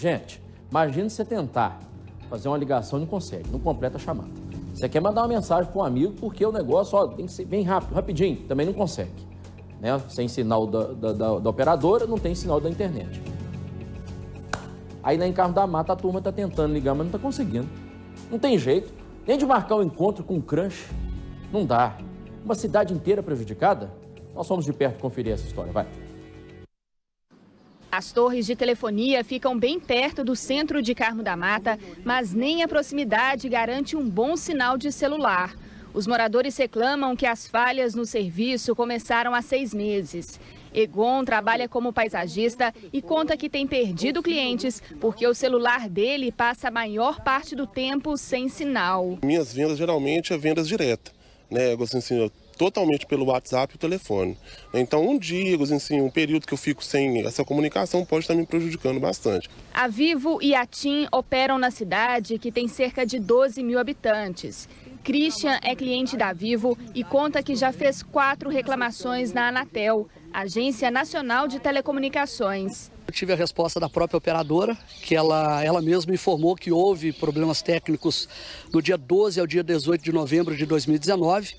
Gente, imagina você tentar fazer uma ligação e não consegue, não completa a chamada. Você quer mandar uma mensagem para um amigo porque o negócio ó, tem que ser bem rápido, rapidinho, também não consegue. Né? Sem sinal da, da, da, da operadora, não tem sinal da internet. Aí lá em Carro da Mata a turma está tentando ligar, mas não está conseguindo. Não tem jeito. Nem de marcar um encontro com um crunch. Não dá. Uma cidade inteira prejudicada? Nós vamos de perto conferir essa história, vai. As torres de telefonia ficam bem perto do centro de Carmo da Mata, mas nem a proximidade garante um bom sinal de celular. Os moradores reclamam que as falhas no serviço começaram há seis meses. Egon trabalha como paisagista e conta que tem perdido clientes porque o celular dele passa a maior parte do tempo sem sinal. Minhas vendas geralmente é vendas direta, né? Assim, assim, eu totalmente pelo WhatsApp e o telefone. Então, um dia, assim, assim, um período que eu fico sem essa comunicação pode estar me prejudicando bastante. A Vivo e a TIM operam na cidade, que tem cerca de 12 mil habitantes. Christian é cliente da Vivo e conta que já fez quatro reclamações na Anatel, Agência Nacional de Telecomunicações. Eu tive a resposta da própria operadora, que ela, ela mesma informou que houve problemas técnicos no dia 12 ao dia 18 de novembro de 2019.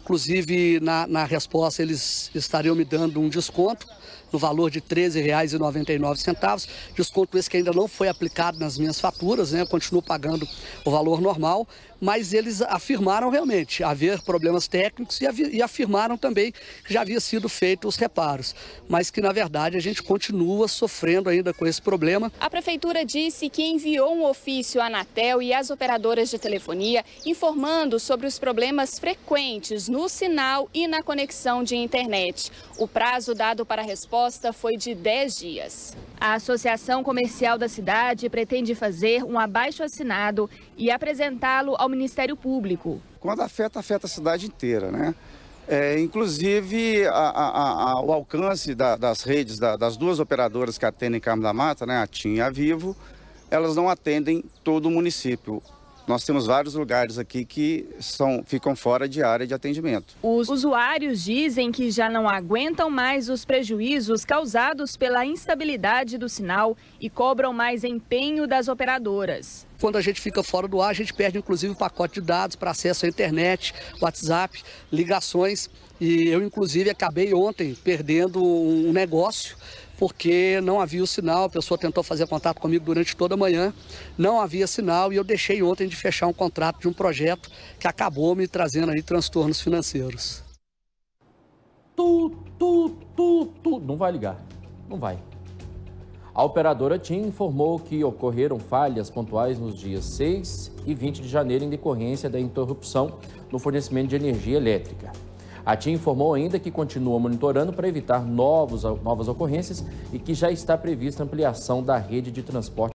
Inclusive, na, na resposta, eles estariam me dando um desconto no valor de R$ 13,99. Desconto esse que ainda não foi aplicado nas minhas faturas, né? Eu continuo pagando o valor normal, mas eles afirmaram realmente haver problemas técnicos e, e afirmaram também que já havia sido feito os reparos, mas que na verdade a gente continua sofrendo sofrendo ainda com esse problema. A prefeitura disse que enviou um ofício à Anatel e às operadoras de telefonia informando sobre os problemas frequentes no sinal e na conexão de internet. O prazo dado para a resposta foi de 10 dias. A Associação Comercial da cidade pretende fazer um abaixo-assinado e apresentá-lo ao Ministério Público. Quando afeta, afeta a cidade inteira, né? É, inclusive, a, a, a, o alcance da, das redes da, das duas operadoras que atendem Carmo da Mata, né, a TIM e a Vivo, elas não atendem todo o município nós temos vários lugares aqui que são, ficam fora de área de atendimento. Os usuários dizem que já não aguentam mais os prejuízos causados pela instabilidade do sinal e cobram mais empenho das operadoras. Quando a gente fica fora do ar, a gente perde inclusive o pacote de dados para acesso à internet, WhatsApp, ligações. E eu, inclusive, acabei ontem perdendo um negócio porque não havia o sinal. A pessoa tentou fazer contato comigo durante toda a manhã, não havia sinal e eu deixei ontem de fechar um contrato de um projeto que acabou me trazendo aí transtornos financeiros. Tu, tu, tu, tu. Não vai ligar. Não vai. A operadora TIM informou que ocorreram falhas pontuais nos dias 6 e 20 de janeiro em decorrência da interrupção no fornecimento de energia elétrica. A TIM informou ainda que continua monitorando para evitar novos, novas ocorrências e que já está prevista ampliação da rede de transporte.